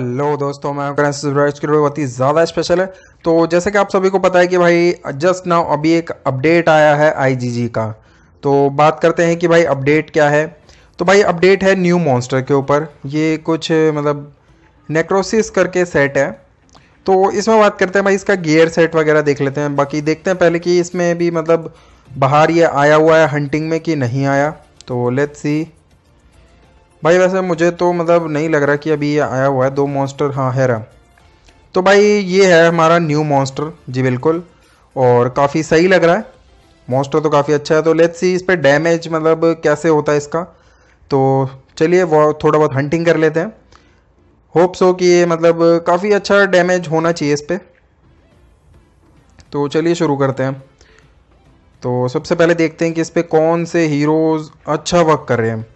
hello दोस्तों मैं बहुत ज़्यादा स्पेशल है तो जैसे कि आप सभी को पता है कि भाई जस्ट नाउ अभी एक अपडेट आया है आईजीजी का तो बात करते हैं कि भाई अपडेट क्या है तो भाई अपडेट है न्यू मॉन्स्टर के ऊपर ये कुछ मतलब नेक्रोसिस करके सेट है तो इसमें बात करते हैं भाई इसका गियर सेट वगैरह देख लेते हैं बाकी देखते हैं पहले कि इसमें भी मतलब बाहर ये आया हुआ है हंटिंग में कि नहीं आया तो लेट्स सी भाई वैसे मुझे तो मतलब नहीं लग रहा कि अभी ये आया हुआ है दो मॉन्स्टर हाँ हैरा तो भाई ये है हमारा न्यू मॉन्स्टर जी बिल्कुल और काफ़ी सही लग रहा है मॉन्स्टर तो काफ़ी अच्छा है तो लेट्स सी इस पर डैमेज मतलब कैसे होता है इसका तो चलिए वो थोड़ा बहुत हंटिंग कर लेते हैं होप्स हो कि ये मतलब काफ़ी अच्छा डैमेज होना चाहिए इस पर तो चलिए शुरू करते हैं तो सबसे पहले देखते हैं कि इस पर कौन से हीरोज़ अच्छा वर्क कर रहे हैं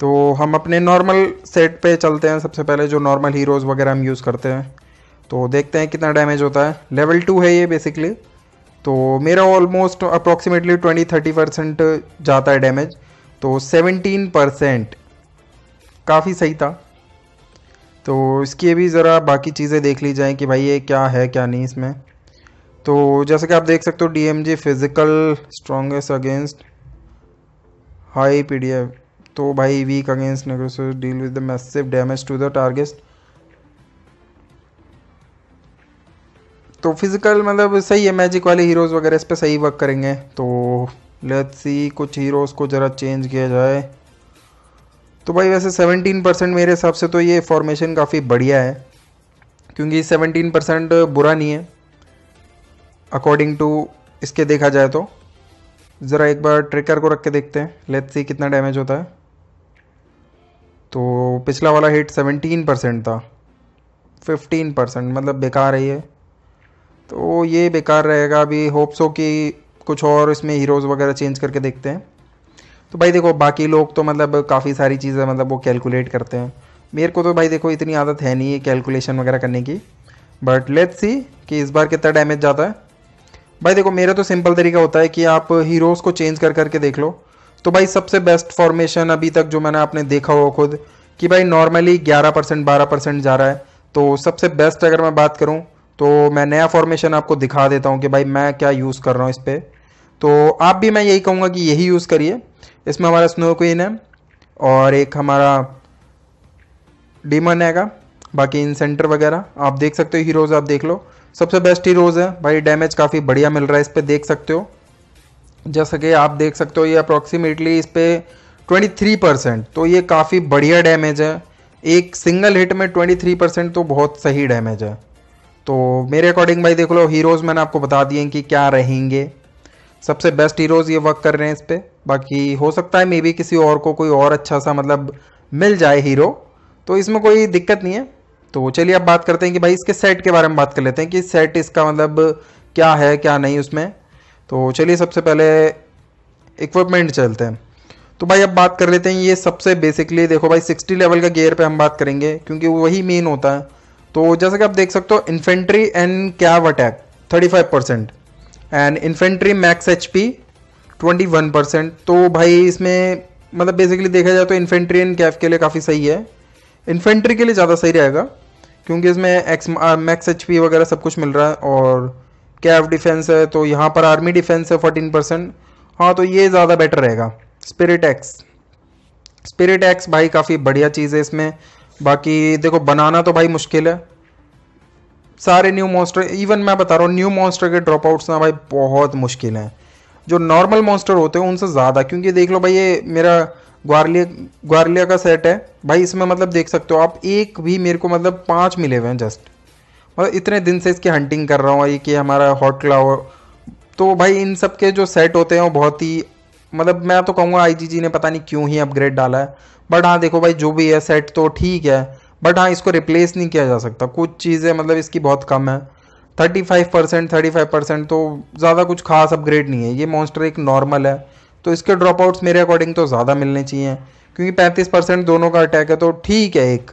तो हम अपने नॉर्मल सेट पे चलते हैं सबसे पहले जो नॉर्मल हीरोज़ वगैरह हम यूज़ करते हैं तो देखते हैं कितना डैमेज होता है लेवल टू है ये बेसिकली तो मेरा almost approximately twenty thirty percent जाता है डैमेज तो सेवेंटीन परसेंट काफ़ी सही था तो इसकी भी ज़रा बाकी चीज़ें देख ली जाएँ कि भाई ये क्या है क्या नहीं इसमें तो जैसा कि आप देख सकते हो D M G physical strongest against high P D तो भाई वीक अगेंस्ट नेग्रोसो deal with the massive damage to the target तो फिजिकल मतलब सही है मैजिक वाले हीरोज़ वगैरह इस पर सही वर्क करेंगे तो लेट्स सी कुछ हीरोज़ को ज़रा चेंज किया जाए तो भाई वैसे 17 परसेंट मेरे हिसाब से तो ये फॉर्मेशन काफ़ी बढ़िया है क्योंकि 17 परसेंट बुरा नहीं है अकॉर्डिंग टू इसके देखा जाए तो ज़रा एक बार ट्रिकर को रख के देखते हैं लेट्स सी कितना डैमेज होता है तो पिछला वाला हिट सेवेंटीन परसेंट था फिफ्टीन परसेंट मतलब बेकार है ये तो ये बेकार रहेगा अभी होप्स हो कि कुछ और इसमें हीरोज़ वगैरह चेंज करके देखते हैं तो भाई देखो बाकी लोग तो मतलब काफ़ी सारी चीज़ें मतलब वो कैलकुलेट करते हैं मेरे को तो भाई देखो इतनी आदत है नहीं है कैलकुलेशन वगैरह करने की बट लेट्स सी कि इस बार कितना डैमेज जाता है भाई देखो मेरा तो सिंपल तरीका होता है कि आप हीरोज़ को चेंज कर करके देख लो तो भाई सबसे बेस्ट फॉर्मेशन अभी तक जो मैंने आपने देखा हो खुद कि भाई नॉर्मली 11 परसेंट बारह परसेंट जा रहा है तो सबसे बेस्ट अगर मैं बात करूँ तो मैं नया फॉर्मेशन आपको दिखा देता हूँ कि भाई मैं क्या यूज़ कर रहा हूँ इस पर तो आप भी मैं यही कहूँगा कि यही यूज़ करिए इसमें हमारा स्नो क्वीन है और एक हमारा डीमन हैगा बाकी इन सेंटर वगैरह आप देख सकते हो हीरोज़ आप देख लो सबसे बेस्ट हीरोज़ है भाई डैमेज काफ़ी बढ़िया मिल रहा है इस पर देख सकते हो जैसा कि आप देख सकते हो ये अप्रॉक्सीमेटली इस पर ट्वेंटी थ्री परसेंट तो ये काफ़ी बढ़िया डैमेज है एक सिंगल हिट में ट्वेंटी थ्री परसेंट तो बहुत सही डैमेज है तो मेरे अकॉर्डिंग भाई देख लो हीरोज़ मैंने आपको बता दिए कि क्या रहेंगे सबसे बेस्ट हीरोज़ ये वर्क कर रहे हैं इस पर बाकी हो सकता है मे बी किसी और को कोई और अच्छा सा मतलब मिल जाए हीरो तो इसमें कोई दिक्कत नहीं है तो चलिए अब बात करते हैं कि भाई इसके सेट के बारे में बात कर लेते हैं कि सेट इसका मतलब क्या है क्या नहीं उसमें तो चलिए सबसे पहले इक्विपमेंट चलते हैं तो भाई अब बात कर लेते हैं ये सबसे बेसिकली देखो भाई 60 लेवल का गेयर पे हम बात करेंगे क्योंकि वही मेन होता है तो जैसा कि आप देख सकते हो infantry and cab attack 35 percent and infantry max H P twenty one percent तो भाई इसमें मतलब बेसिकली देखा जाए तो इन्फेंट्री एंड कैब के लिए काफ़ी सही है इन्फेंट्री के लिए ज़्यादा सही रहेगा क्योंकि इसमें एक्स मैक्स एच पी वगैरह सब कुछ मिल रहा है और कैफ डिफेंस है तो यहाँ पर आर्मी डिफेंस है फोर्टीन परसेंट हाँ तो ये ज़्यादा बेटर रहेगा स्पिरिट एक्स स्पिरिट एक्स भाई काफ़ी बढ़िया चीज़ है इसमें बाकी देखो बनाना तो भाई मुश्किल है सारे न्यू मॉन्स्टर इवन मैं बता रहा हूँ न्यू मॉन्स्टर के ड्रॉप आउट्स ना भाई बहुत मुश्किल हैं जो नॉर्मल मॉन्स्टर होते हैं उनसे ज़्यादा क्योंकि देख लो भाई ये मेरा ग्वारलिया ग्वारलिया का सेट है भाई इसमें मतलब देख सकते हो आप एक भी मेरे को मतलब पाँच मिले हुए हैं जस्ट और इतने दिन से इसकी हंटिंग कर रहा हूँ ये कि हमारा हॉट क्लाउ तो भाई इन सब के जो सेट होते हैं वो बहुत ही मतलब मैं तो कहूँगा आईजीजी ने पता नहीं क्यों ही अपग्रेड डाला है बट हाँ देखो भाई जो भी है सेट तो ठीक है बट हाँ इसको रिप्लेस नहीं किया जा सकता कुछ चीज़ें मतलब इसकी बहुत कम है thirty five percent thirty five percent तो ज़्यादा कुछ खास अपग्रेड नहीं है ये मॉन्स्टर एक नॉर्मल है तो इसके ड्रॉप आउट्स मेरे अकॉर्डिंग तो ज़्यादा मिलने चाहिए क्योंकि पैंतीस परसेंट दोनों का अटैक है तो ठीक है एक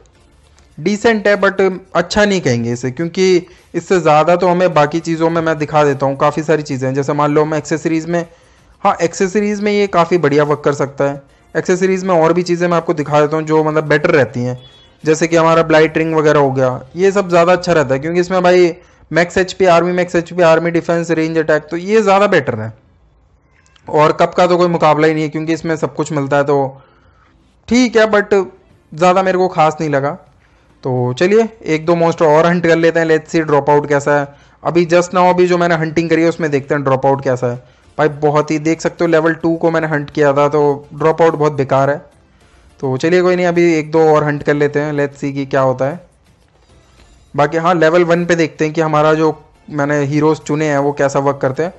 डिसेंट है बट अच्छा नहीं कहेंगे इसे क्योंकि इससे ज़्यादा तो हमें बाकी चीज़ों में मैं दिखा देता हूँ काफ़ी सारी चीज़ें हैं जैसे मान लो मैं एक्सेसरीज़ में हाँ एक्सेसरीज़ में ये काफ़ी बढ़िया वर्क कर सकता है एक्सेसरीज़ में और भी चीज़ें मैं आपको दिखा देता हूँ जो मतलब बेटर रहती हैं जैसे कि हमारा ब्लाइट रिंग वगैरह हो गया ये सब ज़्यादा अच्छा रहता है क्योंकि इसमें भाई max H P army max H P army defence range attack तो ये ज़्यादा बेटर है और कप का तो कोई मुकाबला ही नहीं है क्योंकि इसमें सब कुछ मिलता है तो ठीक है बट ज़्यादा मेरे को खास नहीं लगा तो चलिए एक दो मोस्ट और हंट कर लेते हैं लेट सी ड्रॉप आउट कैसा है अभी जस्ट नाउ अभी जो मैंने हंटिंग करी है उसमें देखते हैं ड्रॉप आउट कैसा है भाई बहुत ही देख सकते हो लेवल टू को मैंने हंट किया था तो ड्रॉप आउट बहुत बेकार है तो चलिए कोई नहीं अभी एक दो और हंट कर लेते हैं लेट सी कि क्या होता है बाकी हाँ लेवल वन पे देखते हैं कि हमारा जो मैंने हीरोज़ चुने हैं वो कैसा वर्क करते हैं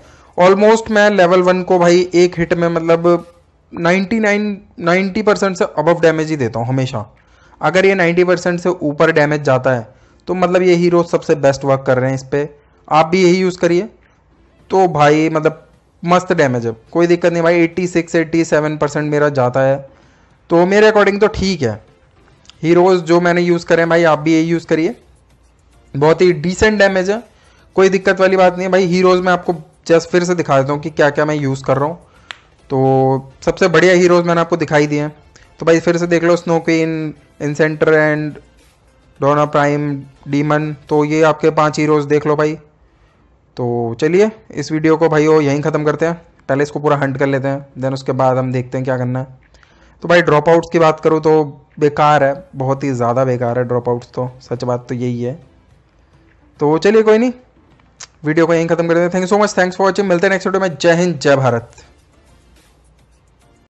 ऑलमोस्ट मैं लेवल वन को भाई एक हिट में मतलब 99 90 परसेंट से अबव डैमेज ही देता हूँ हमेशा अगर ये 90 परसेंट से ऊपर डैमेज जाता है तो मतलब ये हीरो सबसे बेस्ट वर्क कर रहे हैं इस पर आप भी यही यूज़ करिए तो भाई मतलब मस्त डैमेज है कोई दिक्कत नहीं भाई 86 87 परसेंट मेरा जाता है तो मेरे अकॉर्डिंग तो ठीक है हीरोज़ जो मैंने यूज़ करें भाई आप भी यही यूज़ करिए बहुत ही डिसेंट डैमेज है कोई दिक्कत वाली बात नहीं है भाई हीरोज़ में आपको जस्ट फिर से दिखा देता हूँ कि क्या क्या मैं यूज़ कर रहा हूँ तो सबसे बढ़िया हीरोज़ मैंने आपको दिखाई दिए हैं तो भाई फिर से देख लो snow queen enchanter and Donna prime demon तो ये आपके पांच हीरोज़ देख लो भाई तो चलिए इस वीडियो को भाई वो यहीं ख़त्म करते हैं पहले इसको पूरा हंट कर लेते हैं देन उसके बाद हम देखते हैं क्या करना है तो भाई ड्रॉप आउट्स की बात करूँ तो बेकार है बहुत ही ज़्यादा बेकार है ड्रॉप आउट्स तो सच बात तो यही है तो चलिए कोई नहीं वीडियो को यहीं खत्म करते हैं thank you so much thanks for watching मिलते हैं नेक्स्ट वीडियो में जय हिंद जय भारत